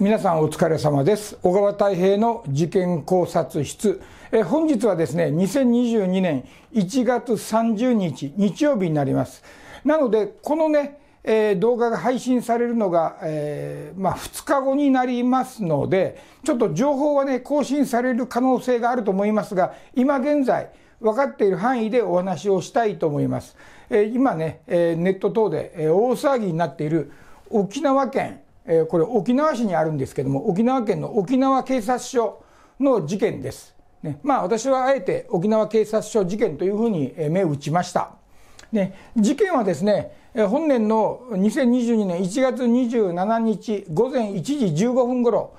皆さんお疲れ様です小川太平の事件考察室え本日はですね2022年1月30日日曜日になりますなのでこのね、えー、動画が配信されるのが、えー、まあ、2日後になりますのでちょっと情報はね更新される可能性があると思いますが今現在分かっている範囲でお話をしたいと思います、えー、今ね、えネット等で、え大騒ぎになっている沖縄県えー、これ沖縄市にあるんですけども沖縄県の沖縄警察署の事件です。ねまあ、私はあえて沖縄警察署事件というふうに目を打ちました。ね、事件はですね本年の2022年1月27日午前1時15分ごろ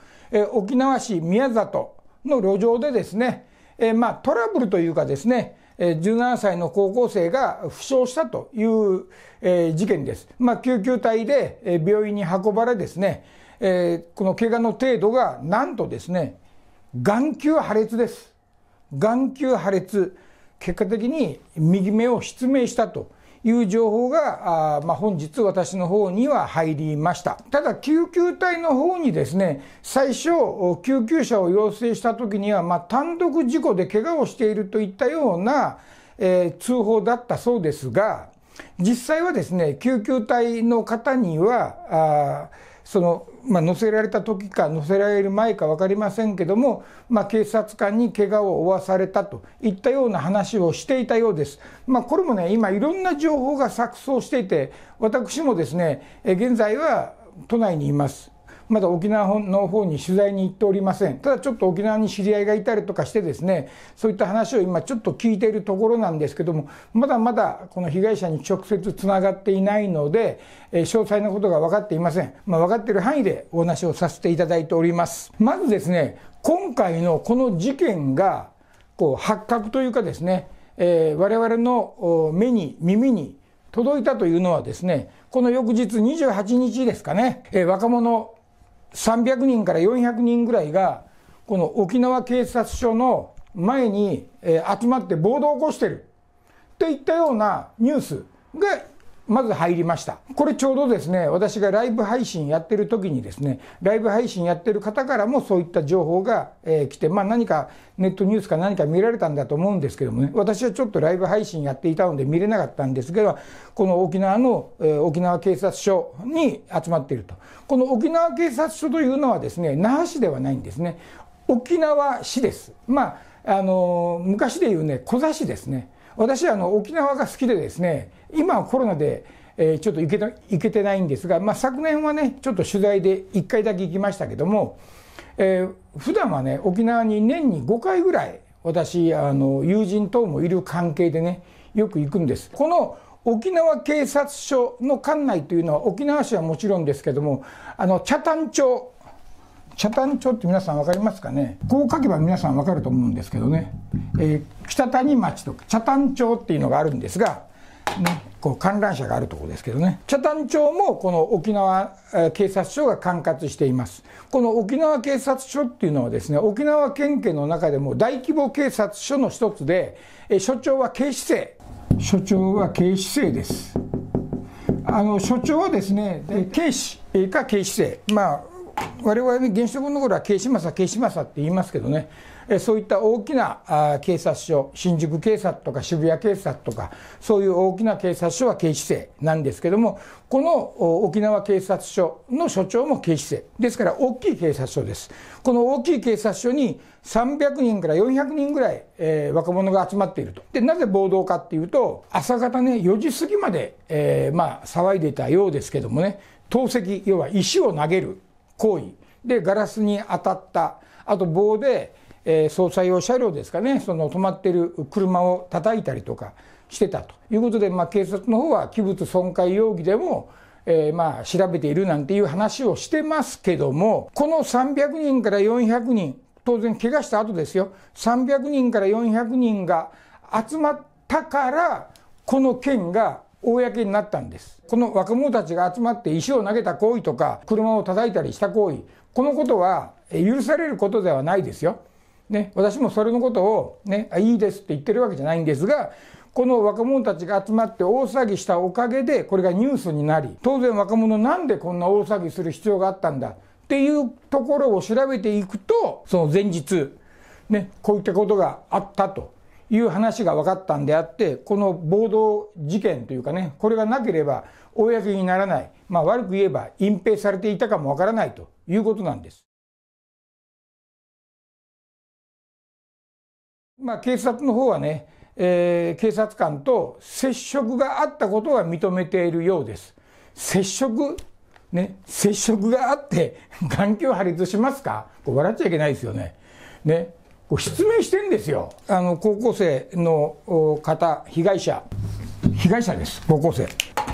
沖縄市宮里の路上でですね、えー、まあ、トラブルというかですね17歳の高校生が負傷したという事件です。まあ、救急隊で病院に運ばれですね、この怪我の程度がなんとですね、眼球破裂です。眼球破裂。結果的に右目を失明したという情報が、あまあ、本日私の方には入りました。ただ、救急隊の方にですね、最初、救急車を要請した時には、まあ、単独事故で怪我をしているといったような、えー、通報だったそうですが、実際はですね、救急隊の方には、あそのまあ、乗せられた時か乗せられる前か分かりませんけども、まあ、警察官に怪我を負わされたといったような話をしていたようです。まあ、これもね今いろんな情報が錯綜していて私もですね現在は都内にいます。まだ沖縄の方に取材に行っておりません。ただちょっと沖縄に知り合いがいたりとかしてですね、そういった話を今ちょっと聞いているところなんですけども、まだまだこの被害者に直接つながっていないので、え詳細なことが分かっていません。まあ、分かっている範囲でお話をさせていただいております。まずですね、今回のこの事件が、こう発覚というかですね、えー、我々の目に耳に届いたというのはですねこの翌日28日ですかね、えー、若者300人から400人ぐらいが、この沖縄警察署の前に、え集まって暴動を起こしてるといったようなニュースがまず入りました。これちょうどですね、私がライブ配信やってる時にですね、ライブ配信やってる方からもそういった情報が、えー、来て、まあ何かネットニュースか何か見られたんだと思うんですけどもね、私はちょっとライブ配信やっていたので見れなかったんですけど、この沖縄の、えー、沖縄警察署に集まっていると。この沖縄警察署というのはですね、那覇市ではないんですね。沖縄市です。まあ、あのー、昔で言うね、小座市ですね。私はあの沖縄が好きでですね今はコロナで、えー、ちょっと行け行けてないんですが、まあ、昨年はねちょっと取材で1回だけ行きましたけども、えー、普段はね沖縄に年に5回ぐらい私あの友人等もいる関係でねよく行くんです。この沖縄警察署の管内というのは沖縄市はもちろんですけどもあの北谷町北谷町って皆さん分かりますかねこう書けば皆さん分かると思うんですけどね、えー、北谷町とか北谷町っていうのがあるんですが、ね、こう観覧車があるところですけどね北谷町もこの沖縄警察署が管轄していますこの沖縄警察署っていうのはですね沖縄県警の中でも大規模警察署の一つで、えー、署長は警視正署長は警視正ですあの署長はですね警視か警視正まあ我々現職の頃は警視正、警視正って言いますけどね、そういった大きな警察署、新宿警察とか渋谷警察とか、そういう大きな警察署は警視正なんですけども、この沖縄警察署の署長も警視正、ですから大きい警察署です。この大きい警察署に300人から400人ぐらい、え若者が集まっていると。で、なぜ暴動かっていうと、朝方ね、4時過ぎまで、えー、まあ、騒いでいたようですけどもね、投石、要は石を投げる。行為でガラスに当たったあと棒で、えー、捜査用車両ですかねその止まってる車を叩いたりとかしてたということで、まあ、警察の方は器物損壊容疑でも、えー、まあ調べているなんていう話をしてますけどもこの300人から400人当然怪我した後ですよ300人から400人が集まったからこの件が公になったんですこの若者たちが集まって石を投げた行為とか車を叩いたりした行為このことは許されることではないですよ。ね、私もそれのことを、ね、いいですって言ってるわけじゃないんですがこの若者たちが集まって大騒ぎしたおかげでこれがニュースになり当然若者なんでこんな大騒ぎする必要があったんだっていうところを調べていくとその前日、ね、こういったことがあったという話が分かったんであって、この暴動事件というかね、これがなければ公にならない、まあ、悪く言えば隠蔽されていたかも分からないということなんです。まあ、警察の方はね、えー、警察官と接触があったことは認めているようです。接触ね、接触があって 眼球破裂しますかこ笑っちゃいけないですよね。ねこう失明してんですよ。あの、高校生の方、被害者、被害者です、高校生。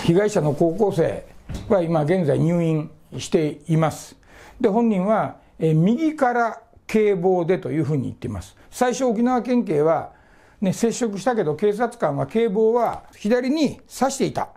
被害者の高校生は今現在入院しています。で、本人は、え右から警棒でというふうに言っています。最初沖縄県警は、ね、接触したけど警察官は警棒は左に刺していた。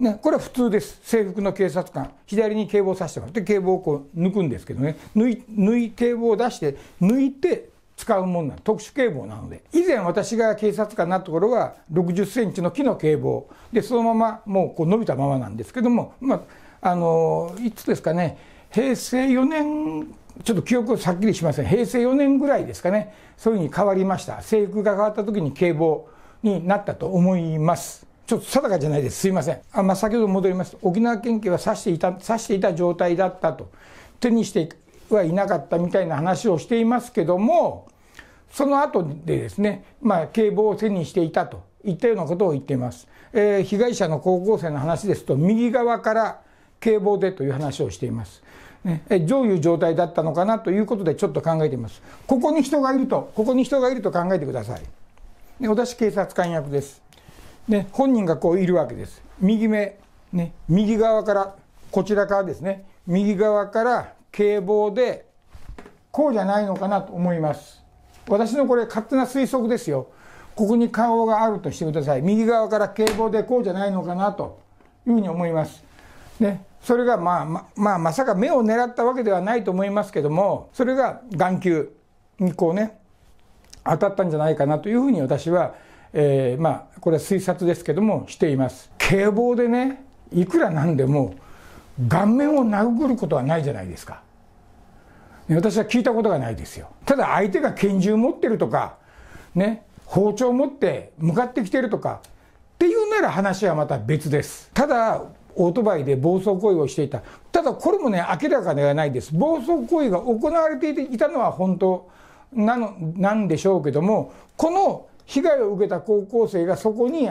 ね、これは普通です。制服の警察官。左に警棒を刺してます。て警棒をこう抜くんですけどね。縫い、抜い、警棒を出して、抜いて使うもんな特殊警棒なので以前私が警察官になった頃は6 0センチの木の警棒でそのままもうこう伸びたままなんですけども、まあ、あのいつですかね平成4年ちょっと記憶をさっきりしません平成4年ぐらいですかねそういうふうに変わりました制服が変わった時に警棒になったと思いますちょっと定かじゃないですすいませんあ、まあ、先ほど戻ります沖縄県警は刺していた指していた状態だったと手にしてはいなかったみたいな話をしていますけどもその後でですね、まあ、警棒を背にしていたといったようなことを言っています、えー、被害者の高校生の話ですと右側から警棒でという話をしています、ね、どういう状態だったのかなということでちょっと考えていますここに人がいるとここに人がいると考えてくださいで私警察官役ですで本人がこういるわけです右目ね右側からこちらからですね右側から警棒でこうじゃないのかなと思います私のこれ勝手な推測ですよここに顔があるとしてください右側から警棒でこうじゃないのかなというふうに思いますねそれがまあままあまさか目を狙ったわけではないと思いますけどもそれが眼球にこうね当たったんじゃないかなというふうに私は、えー、まあこれは推察ですけどもしています警棒でねいくらなんでも顔面を殴ることはないじゃないですか私は聞いたことがないですよ。ただ相手が拳銃持ってるとか、ね、包丁持って向かってきてるとか、っていうなら話はまた別です。ただ、オートバイで暴走行為をしていた。ただ、これもね、明らかではないです。暴走行為が行われていたのは本当なの、なんでしょうけども、この被害を受けた高校生がそこに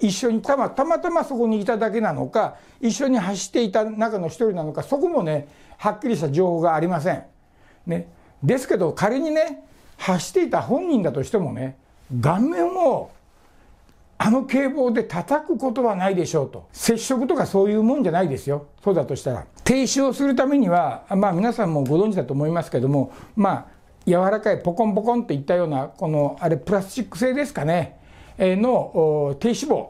一緒にたまたまたまそこにいただけなのか一緒に走っていた中の一人なのかそこもねはっきりした情報がありません。ね、ですけど仮にね走っていた本人だとしてもね顔面をあの警棒で叩くことはないでしょうと接触とかそういうもんじゃないですよそうだとしたら停止をするためにはまあ皆さんもご存知だと思いますけどもまあ柔らかいポコンポコンといったようなこのあれプラスチック製ですかねの低脂肪、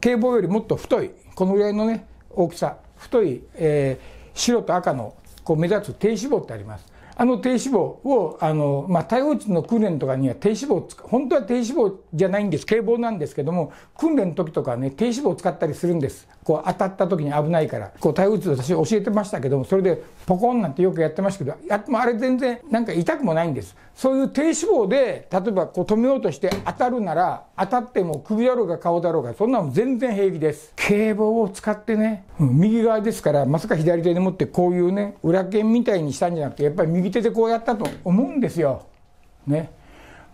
警棒よりもっと太い、このぐらいのね、大きさ、太い、えー、白と赤のこう目立つ低脂肪ってあります。あの低脂肪を、あの、まあ、対応値の訓練とかには低脂肪を、本当は低脂肪じゃないんです警棒なんですけども訓練の時とかね低脂肪を使ったりするんですこう当たった時に危ないからこう体打つ私教えてましたけどもそれでポコンなんてよくやってましたけどやあれ全然なんか痛くもないんですそういう低脂肪で例えばこう止めようとして当たるなら当たっても首だろうが顔だろうがそんなの全然平気です警棒を使ってね、うん、右側ですからまさか左手で持ってこういうね裏剣みたいにしたんじゃなくてやっぱり右手でこうやったと思うんですよね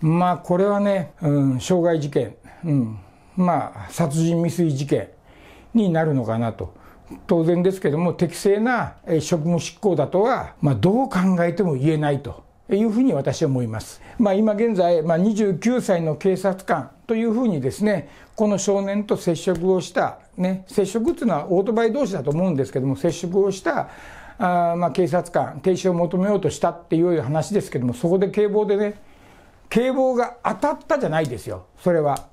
まあ、これはね、うん、傷害事件、うん、まあ、殺人未遂事件になるのかなと。当然ですけども、適正な職務執行だとは、まあ、どう考えても言えないというふうに私は思います。まあ、今現在、まあ、29歳の警察官というふうにですね、この少年と接触をした、ね、接触っていうのはオートバイ同士だと思うんですけども、接触をしたあまあ警察官、停止を求めようとしたっていう話ですけども、そこで警棒でね、警棒が当たったじゃないですよ、それは。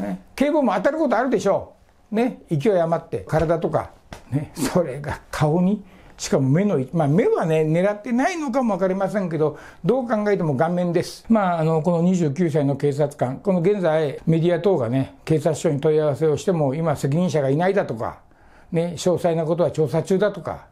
ね、警棒も当たることあるでしょう。ね、勢い余って、体とか、ね、それが顔に、しかも目の、まあ、目はね、狙ってないのかも分かりませんけど、どう考えても顔面です。まあ、あの、この29歳の警察官、この現在、メディア等がね、警察署に問い合わせをしても、今責任者がいないだとか、ね、詳細なことは調査中だとか、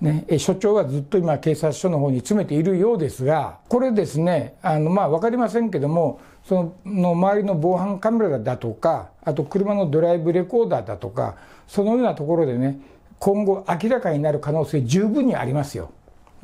ね、所長はずっと今、警察署の方に詰めているようですが、これですね、あのまあ、分かりませんけども、その周りの防犯カメラだとか、あと車のドライブレコーダーだとか、そのようなところでね、今後、明らかになる可能性、十分にありますよ。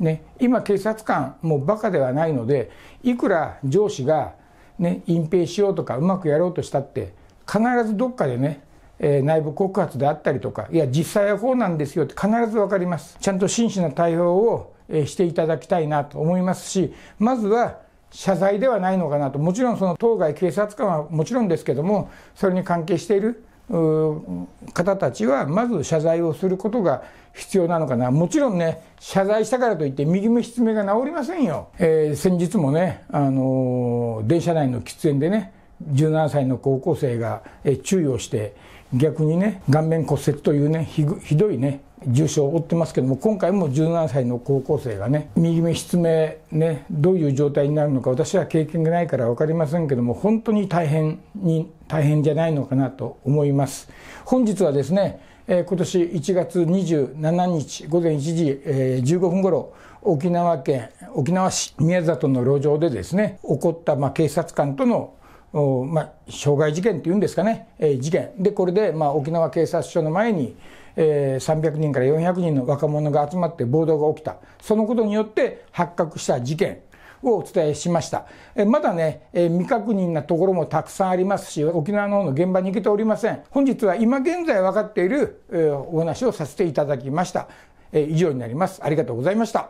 ね、今、警察官、もうバカではないので、いくら上司が、ね、隠蔽しようとか、うまくやろうとしたって、必ずどっかでね、えー、内部告発であったりとか、いや、実際はこうなんですよって必ず分かります。ちゃんと真摯な対応を、えー、していただきたいなと思いますし、まずは謝罪ではないのかなと、もちろんその当該警察官はもちろんですけども、それに関係している方たちは、まず謝罪をすることが必要なのかな。もちろんね、謝罪したからといって、右目失明が治りませんよ。えー、先日もね、あの電車内の喫煙でね、17歳の高校生が、えー、注意をして、逆にね顔面骨折というねひどいね重傷を負ってますけども今回も17歳の高校生がね右目失明ねどういう状態になるのか私は経験がないから分かりませんけども本当に大変に大変じゃないのかなと思います本日はですね、えー、今年1月27日午前1時、えー、15分頃沖縄県沖縄市宮里の路上でですね起こった、まあ、警察官とのまあ、傷害事件っていうんですかね、えー、事件で、これで、まあ、沖縄警察署の前に、えー、300人から400人の若者が集まって暴動が起きた、そのことによって発覚した事件。をお伝えしました、えー、まだね、えー、未確認なところもたくさんありますし沖縄の方の現場に行けておりません本日は今現在分かっている、えー、お話をさせていただきました、えー、以上になりますありがとうございました